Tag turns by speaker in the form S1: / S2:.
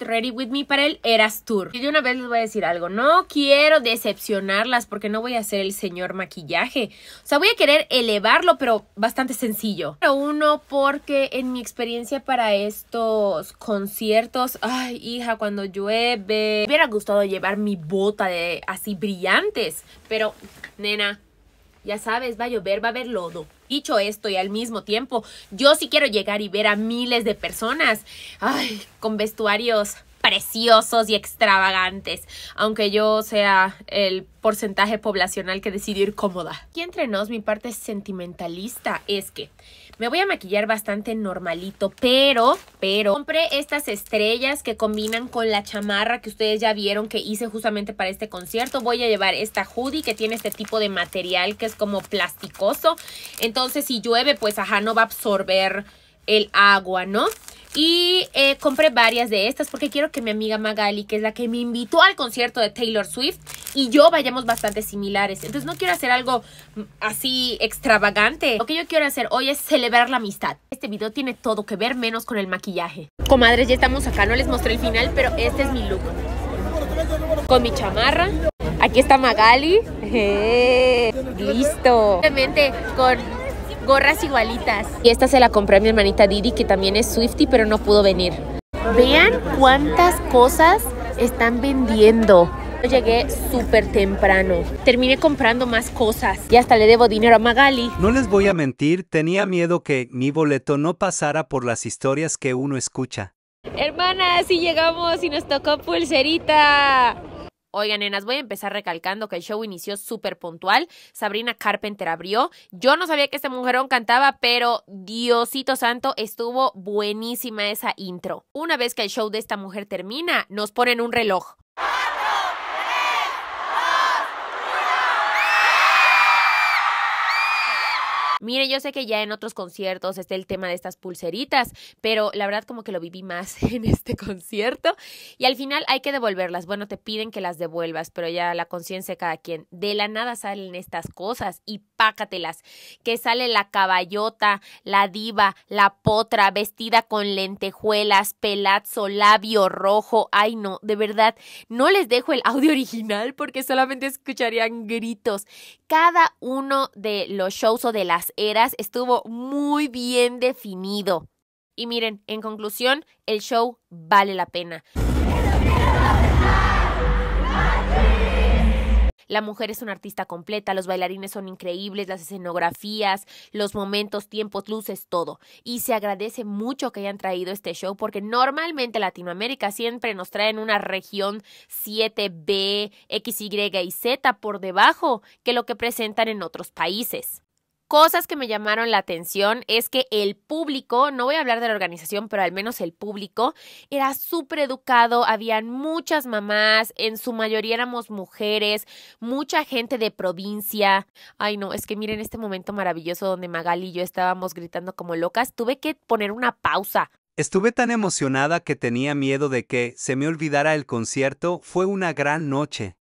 S1: Ready With Me para el Eras Tour. Y de una vez les voy a decir algo, no quiero decepcionarlas porque no voy a ser el señor maquillaje. O sea, voy a querer elevarlo, pero bastante sencillo. Pero uno, porque en mi experiencia para estos conciertos, ay, hija, cuando llueve, me hubiera gustado llevar mi bota de así brillantes, pero nena, ya sabes, va a llover, va a haber lodo dicho esto y al mismo tiempo yo sí quiero llegar y ver a miles de personas, con vestuarios preciosos y extravagantes, aunque yo sea el porcentaje poblacional que decidió ir cómoda. Y entre nos, mi parte sentimentalista es que me voy a maquillar bastante normalito, pero, pero, compré estas estrellas que combinan con la chamarra que ustedes ya vieron que hice justamente para este concierto. Voy a llevar esta hoodie que tiene este tipo de material que es como plasticoso. Entonces, si llueve, pues, ajá, no va a absorber el agua, ¿no? Y eh, compré varias de estas porque quiero que mi amiga Magali, que es la que me invitó al concierto de Taylor Swift, y yo vayamos bastante similares. Entonces no quiero hacer algo mm, así extravagante. Lo que yo quiero hacer hoy es celebrar la amistad. Este video tiene todo que ver menos con el maquillaje. Comadres, ya estamos acá. No les mostré el final, pero este es mi look. Con mi chamarra. Aquí está Magali. listo. Obviamente con gorras igualitas. Y esta se la compré a mi hermanita Didi, que también es Swifty, pero no pudo venir. Vean cuántas cosas están vendiendo. Yo llegué súper temprano. Terminé comprando más cosas y hasta le debo dinero a Magali. No les voy a mentir, tenía miedo que mi boleto no pasara por las historias que uno escucha. Hermana, si llegamos y nos tocó pulserita. Oigan, nenas, voy a empezar recalcando que el show inició súper puntual. Sabrina Carpenter abrió. Yo no sabía que este mujerón cantaba, pero Diosito Santo, estuvo buenísima esa intro. Una vez que el show de esta mujer termina, nos ponen un reloj. Mire, yo sé que ya en otros conciertos está el tema de estas pulseritas, pero la verdad como que lo viví más en este concierto y al final hay que devolverlas. Bueno, te piden que las devuelvas, pero ya la conciencia de cada quien. De la nada salen estas cosas y que sale la caballota, la diva, la potra, vestida con lentejuelas, pelazo, labio rojo. Ay, no, de verdad, no les dejo el audio original porque solamente escucharían gritos. Cada uno de los shows o de las eras estuvo muy bien definido. Y miren, en conclusión, el show vale la pena. la mujer es una artista completa, los bailarines son increíbles, las escenografías, los momentos, tiempos, luces, todo. Y se agradece mucho que hayan traído este show porque normalmente Latinoamérica siempre nos traen una región 7B, XY y Z por debajo que lo que presentan en otros países cosas que me llamaron la atención es que el público, no voy a hablar de la organización, pero al menos el público, era súper educado, habían muchas mamás, en su mayoría éramos mujeres, mucha gente de provincia. Ay, no, es que miren este momento maravilloso donde Magali y yo estábamos gritando como locas, tuve que poner una pausa. Estuve tan emocionada que tenía miedo de que se me olvidara el concierto, fue una gran noche.